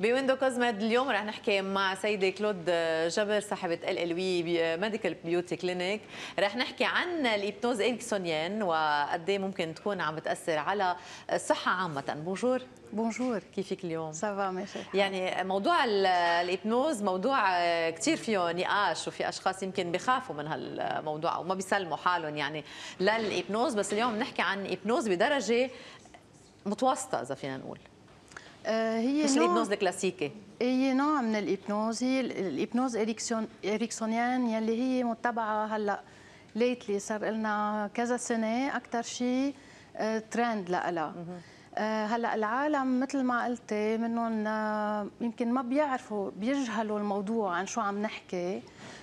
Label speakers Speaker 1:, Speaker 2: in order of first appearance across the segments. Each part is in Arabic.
Speaker 1: بويندو كوزمد اليوم رح نحكي مع سيدة كلود آه، جبر صاحبة ال ال وي ميديكال بيوتي كلينيك رح نحكي عن الايبنوز انكسونيان وقد إيه ممكن تكون عم بتاثر على الصحة عامة بونجور بونجور كيفك اليوم؟ سافا ماشي يعني موضوع الايبنوز موضوع آه، كثير فيه نقاش وفي اشخاص يمكن بخافوا من هالموضوع او ما بيسلموا حالهم يعني للايبنوز بس اليوم بنحكي عن ايبنوز بدرجه متوسطه اذا فينا نقول آه، هي مش الهيبنوز الكلاسيكي
Speaker 2: هي نوع من الهيبنوز هي الهيبنوز اريكسونيان يلي هي متبعه هلا ليتلي صار لنا كذا سنه اكثر شيء ترند لها هلا العالم مثل ما قلتي منهم آه، يمكن ما بيعرفوا بيجهلوا الموضوع عن شو عم نحكي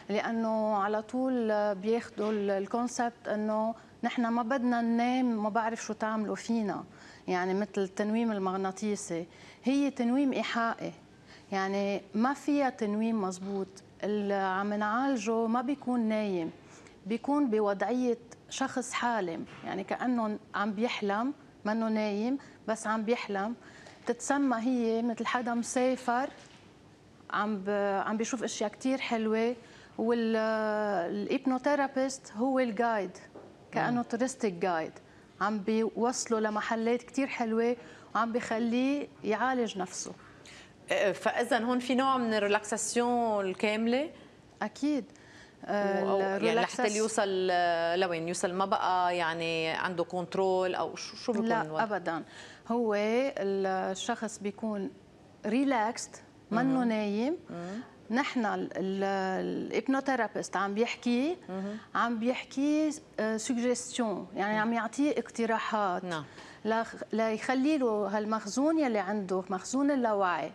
Speaker 2: لانه على طول بياخذوا الكونسبت انه نحن ما بدنا ننام ما بعرف شو تعملوا فينا يعني مثل التنويم المغناطيسي هي تنويم إيحائي يعني ما فيها تنويم مزبوط اللي عم نعالجه ما بيكون نايم بيكون بوضعية شخص حالم يعني كأنه عم بيحلم منه نايم بس عم بيحلم بتتسمى هي مثل حدا مسافر عم عم بيشوف اشياء كثير حلوه والايبنوثيرابيست هو الجايد كانه تورستيك جايد عم بيوصله لمحلات كثير حلوه وعم بخليه يعالج نفسه
Speaker 1: إيه، إيه، فاذا هون في نوع من الريلاكساسيون الكامله اكيد أو يعني لحتى يوصل لوين يوصل ما بقى يعني عنده كنترول او شو بيكون لا الوضع؟ ابدا هو
Speaker 2: الشخص بيكون ريلاكست منه نايم نحن الابنوثيرابيست عم بيحكي عم بيحكي سوجيستيون آه، يعني عم يعطيه اقتراحات نعم ليخلي له هالمخزون يلي عنده مخزون اللاوعي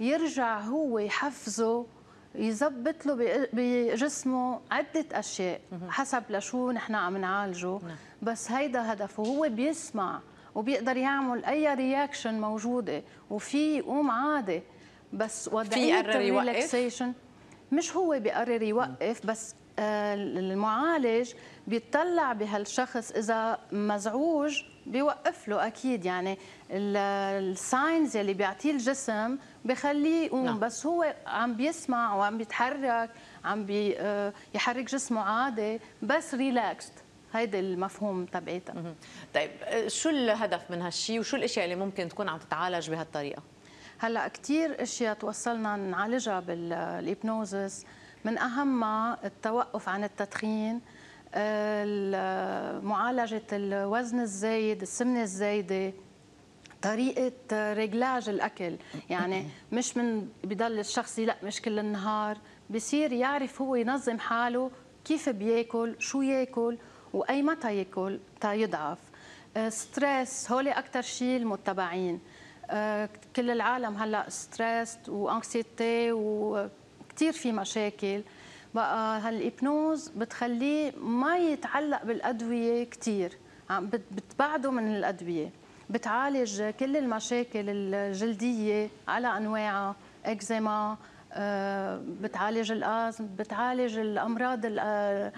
Speaker 2: يرجع هو يحفزه يزبط له بجسمه عدة أشياء حسب لشو نحن عم نعالجه نعم. بس هيدا هدفه هو بيسمع وبيقدر يعمل أي رياكشن موجودة وفي يقوم عادي بس وضعيه الريلاكسيشن مش هو بيقرر يوقف بس آه، المعالج بيطلع بهالشخص اذا مزعوج بيوقف له اكيد يعني الساينز اللي بيعطيه الجسم بخليه يقوم نعم. بس هو عم بيسمع وعم بيتحرك عم بيحرك آه، جسمه عادي بس ريلاكسد هيدا المفهوم تبعيتها طيب آه، شو
Speaker 1: الهدف من هالشيء
Speaker 2: وشو الاشياء اللي ممكن تكون عم تتعالج بهالطريقه هلا كثير اشياء توصلنا نعالجها بالهيبنوزس من اهمها التوقف عن التدخين معالجه الوزن الزايد السمنه الزايده طريقة رجلاج الأكل يعني مش من بضل الشخص لا مش كل النهار بصير يعرف هو ينظم حاله كيف بياكل شو ياكل وأي متى ياكل تا يضعف ستريس هولي أكثر شيء المتبعين آه، كل العالم هلا ستريس وانكسيتي وكثير في مشاكل بقى هالابنوز بتخليه ما يتعلق بالادويه كثير بتبعده من الادويه بتعالج كل المشاكل الجلديه على انواعها اكزيما آه، بتعالج الازم بتعالج الامراض
Speaker 1: آه،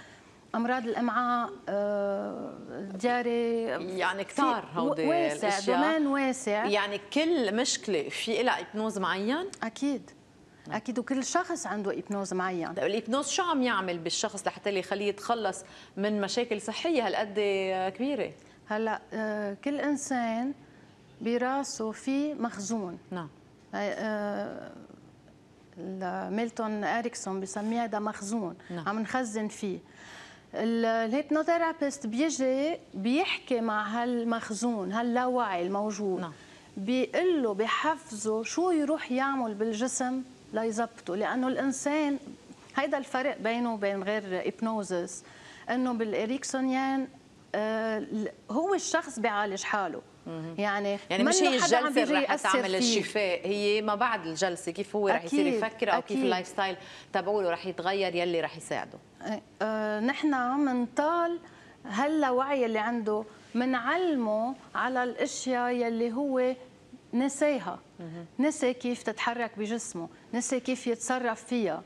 Speaker 1: امراض الامعاء آه، الجاري يعني كثار هودي واسع دومين
Speaker 2: واسع يعني
Speaker 1: كل مشكله في لها هيبنوز معين
Speaker 2: اكيد اكيد وكل شخص عنده ايبنوز معين الايبنوز شو عم يعمل بالشخص
Speaker 1: لحتى يخليه يتخلص من مشاكل صحيه هالقد كبيره
Speaker 2: هلا آه، كل انسان براسه في مخزون نعم آه، ميلتون اريكسون بسميها ده مخزون نعم. عم نخزن فيه الهيبنوثيرابيست بيجي بيحكي مع هالمخزون هاللاوعي الموجود نعم. بيقول له بحفزه شو يروح يعمل بالجسم ليظبطه لانه الانسان هيدا الفرق بينه وبين غير هيبنوزس انه بالاريكسونيان آه هو الشخص بيعالج حاله يعني يعني مش هي الجلسه اللي رح تعمل الشفاء
Speaker 1: هي ما بعد الجلسه كيف هو رح يصير يفكر او أكيد. كيف اللايف ستايل تبعه رح يتغير يلي رح يساعده
Speaker 2: آه، نحن عم نطال هلا وعي اللي عنده منعلمه على الاشياء يلي هو نساها نسي كيف تتحرك بجسمه نسي كيف يتصرف فيها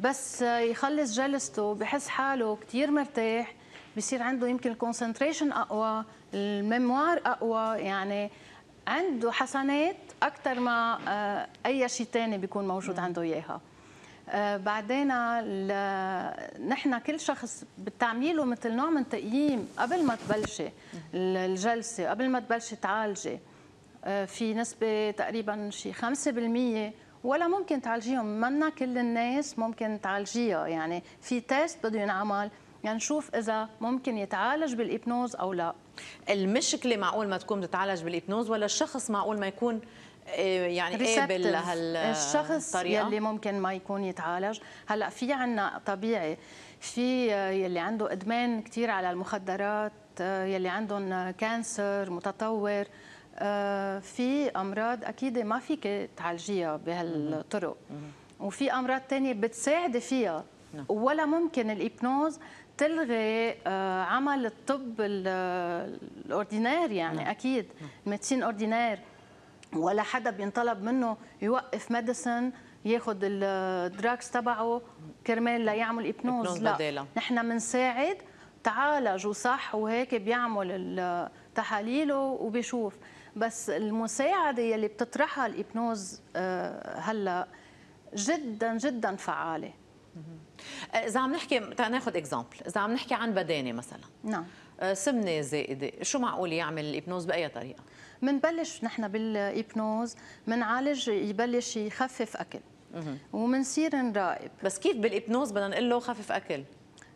Speaker 2: بس يخلص جلسته بحس حاله كثير مرتاح بصير عنده يمكن الكونسنتريشن اقوى الميموار اقوى يعني عنده حسنات اكثر ما آه، اي شيء ثاني بيكون موجود عنده اياها آه، بعدين نحن كل شخص بتعملي له مثل نوع من تقييم قبل ما تبلشي الجلسه قبل ما تبلشي تعالجي آه، في نسبه تقريبا شي 5% ولا ممكن تعالجيهم منا كل الناس ممكن تعالجيها يعني في تيست بده
Speaker 1: ينعمل لنشوف يعني اذا ممكن يتعالج بالابنوز او لا المشكله معقول ما تكون بتتعالج بالابنوز ولا الشخص معقول ما يكون إيه، يعني قابل إيه لهالطريقة الشخص يلي
Speaker 2: ممكن ما يكون يتعالج هلا في عنا طبيعي في يلي عنده ادمان كثير على المخدرات يلي عندهم كانسر متطور آه، في امراض اكيد ما فيك تعالجيها بهالطرق وفي امراض ثانيه بتساعدي فيها نعم. ولا ممكن الايبنوز تلغي آه، عمل الطب الاوردينير يعني نعم. اكيد الميدسين نعم. اورديناير ولا حدا بينطلب منه يوقف ميديسن ياخذ الدراكس تبعه كرمال ليعمل ابنوز لا نحن بنساعد تعالج وصح وهيك بيعمل تحاليله وبيشوف بس المساعده يلي بتطرحها الابنوز آه،
Speaker 1: هلا جدا جدا فعاله آه، اذا عم نحكي ناخذ اكزامبل اذا عم نحكي عن بدانه مثلا نعم آه، سمنه زائده شو معقول يعمل الابنوز باي طريقه
Speaker 2: منبلش نحن بالابنوز منعالج يبلش يخفف اكل ومنصير نراقب بس كيف بالابنوز بدنا نقول له خفف اكل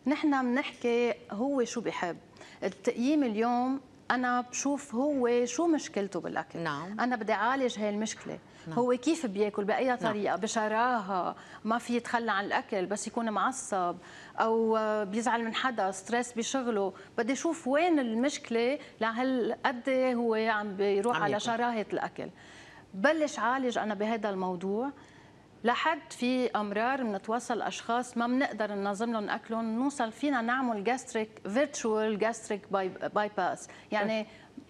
Speaker 2: نحن بنحكي هو شو بحب التقييم اليوم انا بشوف هو شو مشكلته بالاكل نعم. انا بدي اعالج هاي المشكله نعم. هو كيف بياكل باي نعم. طريقه نعم. بشراهه ما في يتخلى عن الاكل بس يكون معصب او بيزعل من حدا ستريس بشغله بدي اشوف وين المشكله لهالقد هو عم بيروح عم على شراهه الاكل بلش عالج انا بهذا الموضوع لحد في امرار بنتواصل اشخاص ما بنقدر ننظم لهم اكلهم نوصل فينا نعمل جاستريك فيرتشوال جاستريك باي باس يعني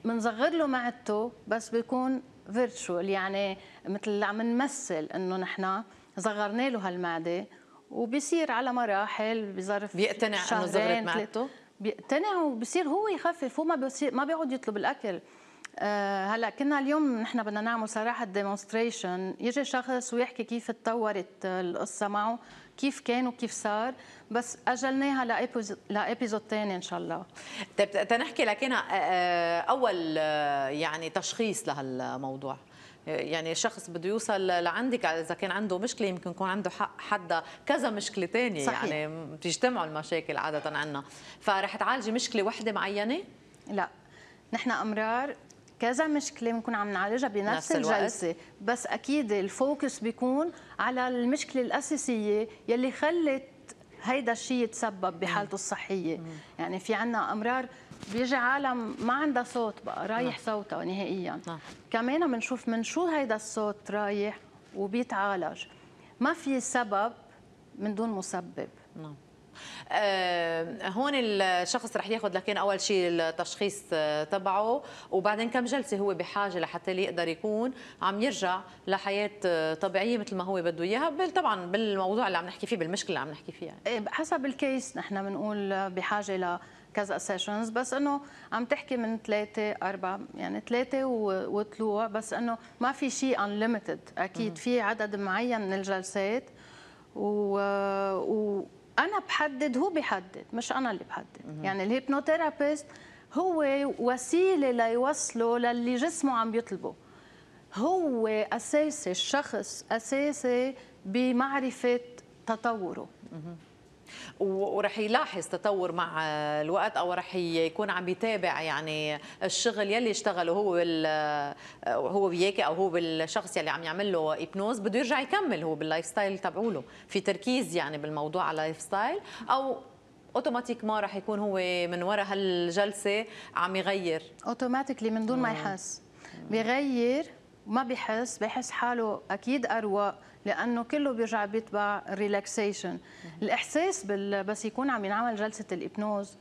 Speaker 2: بنصغر له معدته بس بيكون فيرتشوال يعني مثل عم نمثل انه نحن صغرنا له هالمعده وبيصير على مراحل بظرف بيقتنع انه صغرت معدته بيقتنع وبصير هو يخفف هو ما بيصير ما بيقعد يطلب الاكل آه، هلا كنا اليوم نحن بدنا نعمل صراحه ديمونستريشن يجي شخص ويحكي كيف تطورت القصه معه كيف كان وكيف صار بس اجلناها لابيزود ثاني ان شاء الله
Speaker 1: طيب تنحكي لكن آه، آه، اول يعني تشخيص لهالموضوع يعني الشخص بده يوصل لعندك اذا كان عنده مشكله يمكن يكون عنده حدا كذا مشكله ثانيه يعني بتجتمعوا المشاكل عاده عندنا فرح تعالجي مشكله وحده معينه لا نحن امرار
Speaker 2: كذا مشكله بنكون عم نعالجها بنفس نفس الجلسه الوقت. بس اكيد الفوكس بيكون على المشكله الاساسيه يلي خلت هيدا الشيء يتسبب بحالته الصحيه مم. يعني في عنا امرار بيجي عالم ما عندها صوت بقى رايح مم. نعم. صوتها نهائيا مم. نعم. كمان بنشوف من شو هيدا الصوت رايح وبيتعالج ما في سبب من دون مسبب نعم
Speaker 1: آه، هون الشخص رح ياخذ لكن اول شيء التشخيص آه، تبعه وبعدين كم جلسه هو بحاجه لحتى يقدر يكون عم يرجع لحياه آه، طبيعيه مثل ما هو بده اياها طبعا بالموضوع اللي عم نحكي فيه بالمشكله اللي عم نحكي فيها
Speaker 2: يعني. حسب الكيس نحن بنقول بحاجه ل كذا سيشنز بس انه عم تحكي من ثلاثه اربعه يعني ثلاثه وطلوع بس انه ما في شيء انليمتد اكيد في عدد معين من الجلسات و, و... انا بحدد هو بيحدد مش انا اللي بحدد يعني الهيبنوثيرابيست هو وسيله ليوصله للي جسمه عم بيطلبه هو اساسي الشخص اساسي بمعرفه تطوره
Speaker 1: وراح يلاحظ تطور مع الوقت او راح يكون عم يتابع يعني الشغل يلي اشتغله هو هو وياكي او هو بالشخص يلي عم يعمل له هيبنوز بده يرجع يكمل هو باللايف ستايل تبعوله في تركيز يعني بالموضوع على اللايف ستايل او اوتوماتيك ما رح يكون هو من وراء هالجلسه عم يغير اوتوماتيكلي من
Speaker 2: دون ما يحس بيغير ما بيحس بيحس حاله اكيد اروق لانه كله بيرجع بيتبع ريلاكسيشن الاحساس بال... بس يكون عم ينعمل جلسه الابنوز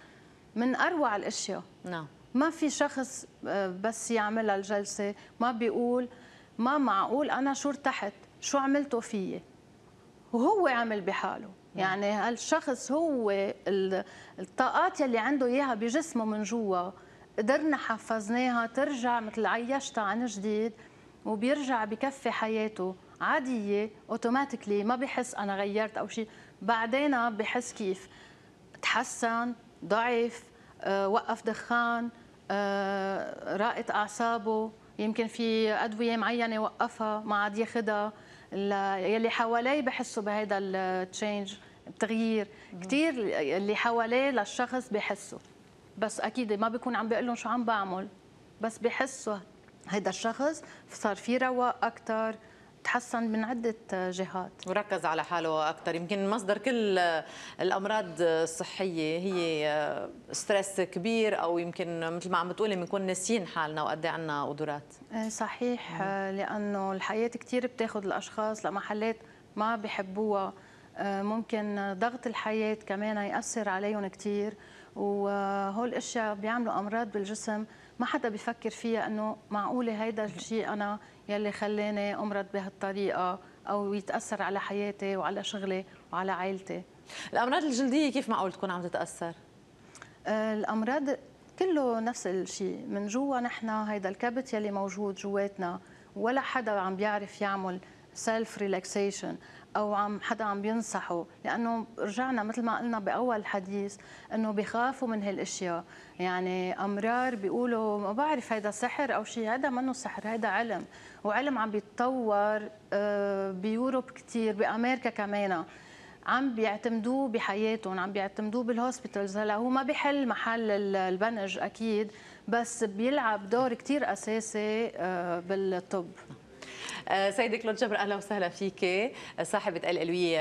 Speaker 2: من اروع الاشياء نعم ما في شخص آه، بس يعملها الجلسه ما بيقول ما معقول انا شو ارتحت شو عملته فيي وهو عمل بحاله نعم. يعني هالشخص هو الطاقات يلي عنده اياها بجسمه من جوا قدرنا حفظناها ترجع مثل عيشتها عن جديد وبيرجع بكفي حياته عاديه اوتوماتيكلي ما بحس انا غيرت او شيء بعدين بحس كيف تحسن ضعف آه، وقف دخان أه راقت اعصابه يمكن في ادويه معينه وقفها ما عاد ياخذها يلي حواليه بحسوا بهذا التشينج التغيير كثير اللي حواليه للشخص بحسوا بس اكيد ما بيكون عم بقول لهم شو عم بعمل بس بحسوا هذا الشخص صار في رواق اكثر تحسن من عدة
Speaker 1: جهات وركز على حاله أكثر يمكن مصدر كل الأمراض الصحية هي ستريس كبير أو يمكن مثل ما عم بتقولي بنكون ناسيين حالنا وقد إيه عنا قدرات
Speaker 2: آه، صحيح مم. آه، لأنه الحياة كثير بتاخذ الأشخاص لمحلات ما بحبوها آه، ممكن ضغط الحياة كمان يأثر عليهم كثير وهول الاشياء بيعملوا امراض بالجسم ما حدا بيفكر فيها انه معقوله هيدا الشيء انا يلي خلاني امرض بهالطريقه او
Speaker 1: يتاثر على حياتي وعلى شغلي وعلى عائلتي الامراض الجلديه كيف معقول تكون عم تتاثر
Speaker 2: آه، الامراض كله نفس الشيء من جوا نحن هيدا الكبت يلي موجود جواتنا ولا حدا عم بيعرف يعمل سيلف ريلاكسيشن او عم حدا عم بينصحه لانه رجعنا مثل ما قلنا باول حديث انه بخافوا من هالاشياء يعني امرار بيقولوا ما بعرف هذا سحر او شيء هذا منه سحر هذا علم وعلم عم بيتطور آه، بيوروب كثير بامريكا كمان عم بيعتمدوه بحياتهم عم بيعتمدوه بالهوسبيتالز هلا هو ما بحل محل البنج اكيد بس بيلعب دور كثير
Speaker 1: اساسي آه، بالطب آه، سيدة كلود جبر اهلا وسهلا فيك آه، صاحبة الألوية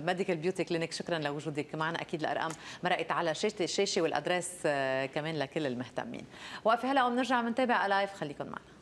Speaker 1: ميديكال بيوتي كلينيك شكرا لوجودك معنا اكيد الارقام مرقت على شاشة الشاشة والادرس آه، كمان لكل المهتمين وقف هلا وبنرجع بنتابع لايف خليكم معنا